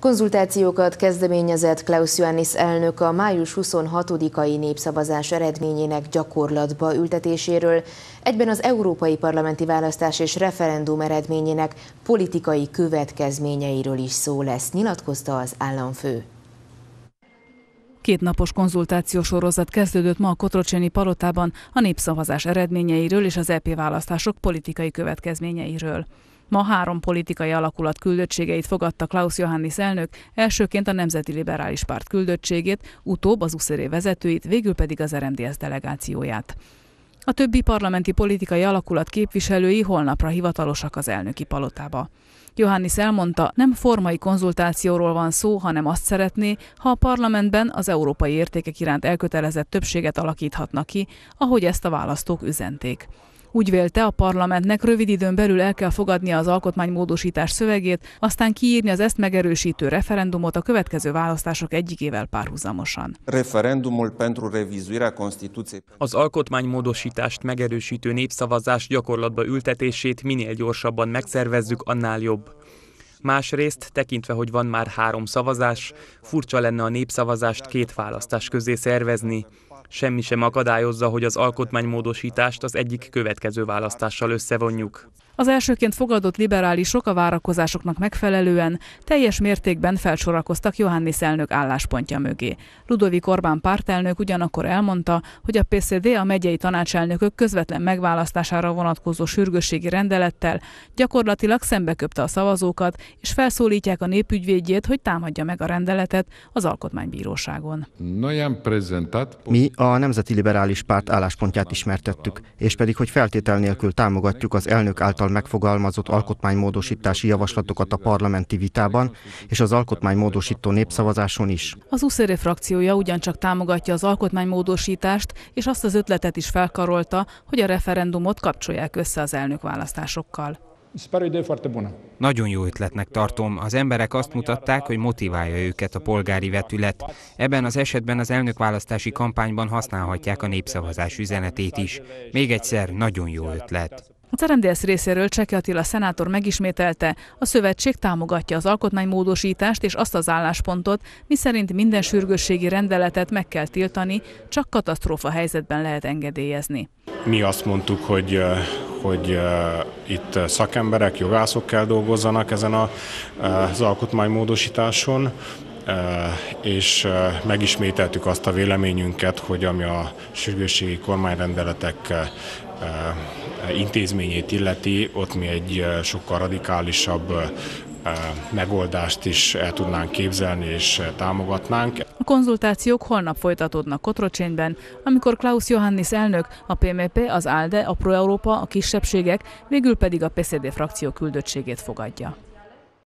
Konzultációkat kezdeményezett Klaus Ioannis elnök a május 26-ai népszavazás eredményének gyakorlatba ültetéséről, egyben az európai parlamenti választás és referendum eredményének politikai következményeiről is szó lesz, nyilatkozta az államfő. Két napos konzultációs sorozat kezdődött ma a Kotrocseni palotában a népszavazás eredményeiről és az EP választások politikai következményeiről. Ma három politikai alakulat küldöttségeit fogadta Klaus Johannis elnök, elsőként a Nemzeti Liberális Párt küldöttségét, utóbb az USZERÉ vezetőit, végül pedig az RMDS delegációját. A többi parlamenti politikai alakulat képviselői holnapra hivatalosak az elnöki palotába. Johannis elmondta, nem formai konzultációról van szó, hanem azt szeretné, ha a parlamentben az európai értékek iránt elkötelezett többséget alakíthatna ki, ahogy ezt a választók üzenték. Úgy vélte, a parlamentnek rövid időn belül el kell fogadnia az alkotmánymódosítás szövegét, aztán kiírni az ezt megerősítő referendumot a következő választások egyikével párhuzamosan. Az alkotmánymódosítást megerősítő népszavazás gyakorlatba ültetését minél gyorsabban megszervezzük, annál jobb. Másrészt, tekintve, hogy van már három szavazás, furcsa lenne a népszavazást két választás közé szervezni. Semmi sem akadályozza, hogy az alkotmánymódosítást az egyik következő választással összevonjuk. Az elsőként fogadott liberálisok a várakozásoknak megfelelően teljes mértékben felsorakoztak Johannis elnök álláspontja mögé. Ludovik Orbán pártelnök ugyanakkor elmondta, hogy a PCD a megyei tanácselnökök közvetlen megválasztására vonatkozó sürgősségi rendelettel gyakorlatilag szembeköpte a szavazókat, és felszólítják a népügyvédjét, hogy támadja meg a rendeletet az alkotmánybíróságon. Mi a Nemzeti Liberális Párt álláspontját ismertettük, és pedig, hogy feltétel nélkül támogatjuk az elnök által által megfogalmazott alkotmánymódosítási javaslatokat a parlamenti vitában és az alkotmánymódosító népszavazáson is. Az USZERE frakciója ugyancsak támogatja az alkotmánymódosítást, és azt az ötletet is felkarolta, hogy a referendumot kapcsolják össze az elnökválasztásokkal. Nagyon jó ötletnek tartom. Az emberek azt mutatták, hogy motiválja őket a polgári vetület. Ebben az esetben az elnökválasztási kampányban használhatják a népszavazás üzenetét is. Még egyszer, nagyon jó ötlet. A RMDS részéről Cseki Attila szenátor megismételte, a szövetség támogatja az alkotmánymódosítást és azt az álláspontot, miszerint minden sürgősségi rendeletet meg kell tiltani, csak katasztrófa helyzetben lehet engedélyezni. Mi azt mondtuk, hogy hogy itt szakemberek, jogászok kell dolgozzanak ezen a, az alkotmánymódosításon, és megismételtük azt a véleményünket, hogy ami a sürgősségi kormányrendeletek Eh, intézményét illeti, ott mi egy eh, sokkal radikálisabb eh, megoldást is el tudnánk képzelni és támogatnánk. A konzultációk holnap folytatódnak Kotrocsényben, amikor Klaus Johannis elnök, a PMP, az ALDE, a Pro-Európa, a kisebbségek, végül pedig a PSZD frakció küldöttségét fogadja.